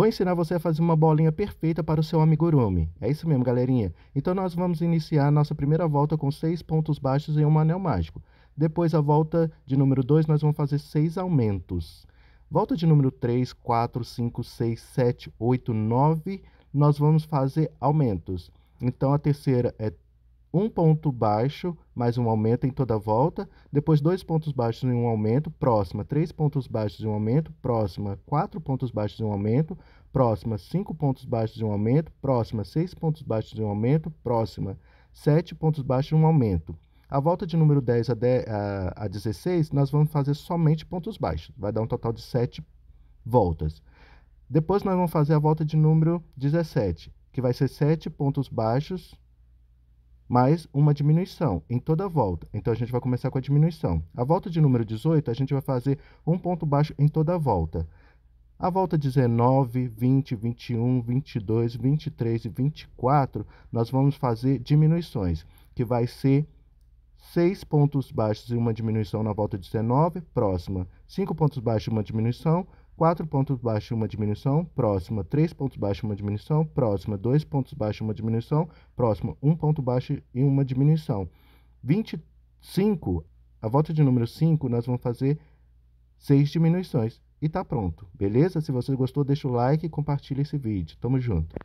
Vou ensinar você a fazer uma bolinha perfeita para o seu amigurumi. É isso mesmo, galerinha? Então nós vamos iniciar nossa primeira volta com seis pontos baixos em um anel mágico. Depois, a volta de número 2, nós vamos fazer seis aumentos. Volta de número 3, 4, 5, 6, 7, 8, 9, nós vamos fazer aumentos. Então, a terceira é um ponto baixo mais um aumento em toda volta, depois dois pontos baixos em um aumento, próxima, três pontos baixos em um aumento, próxima, quatro pontos baixos em um aumento, próxima, cinco pontos baixos em um aumento, próxima, seis pontos baixos em um aumento, próxima, sete pontos baixos em um aumento. A volta de número 10 a, 10 a, a 16, nós vamos fazer somente pontos baixos, vai dar um total de sete voltas. Depois nós vamos fazer a volta de número 17, que vai ser sete pontos baixos mais uma diminuição em toda volta. Então a gente vai começar com a diminuição. A volta de número 18, a gente vai fazer um ponto baixo em toda volta. A volta 19, 20, 21, 22, 23 e 24, nós vamos fazer diminuições, que vai ser 6 pontos baixos e uma diminuição na volta 19, próxima. 5 pontos baixos e uma diminuição, 4 pontos baixo uma diminuição, próxima 3 pontos baixo uma diminuição, próxima 2 pontos baixo uma diminuição, próxima 1 ponto baixo e uma diminuição. 25, a volta de número 5, nós vamos fazer 6 diminuições e tá pronto, beleza? Se você gostou, deixa o like e compartilha esse vídeo. Tamo junto!